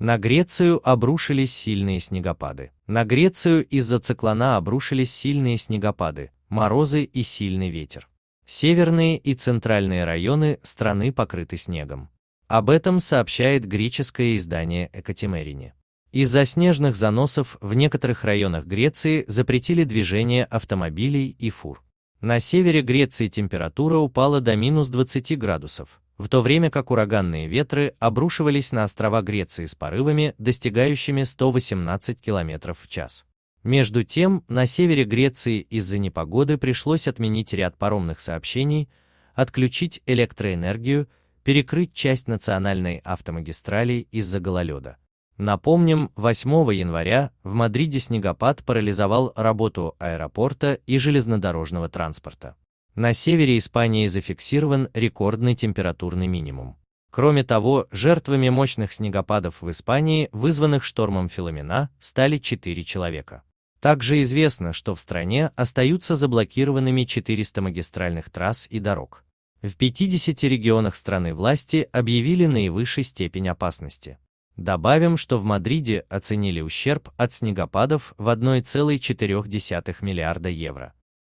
На Грецию обрушились сильные снегопады. На Грецию из-за циклона обрушились сильные снегопады, морозы и сильный ветер. Северные и центральные районы страны покрыты снегом. Об этом сообщает греческое издание Экотимерине. Из-за снежных заносов в некоторых районах Греции запретили движение автомобилей и фур. На севере Греции температура упала до минус 20 градусов, в то время как ураганные ветры обрушивались на острова Греции с порывами, достигающими 118 км в час. Между тем, на севере Греции из-за непогоды пришлось отменить ряд паромных сообщений, отключить электроэнергию, перекрыть часть национальной автомагистрали из-за гололеда. Напомним, 8 января в Мадриде снегопад парализовал работу аэропорта и железнодорожного транспорта. На севере Испании зафиксирован рекордный температурный минимум. Кроме того, жертвами мощных снегопадов в Испании, вызванных штормом Филомена, стали 4 человека. Также известно, что в стране остаются заблокированными 400 магистральных трасс и дорог. В 50 регионах страны власти объявили наивысшей степень опасности. Добавим, что в Мадриде оценили ущерб от снегопадов в 1,4 миллиарда евро.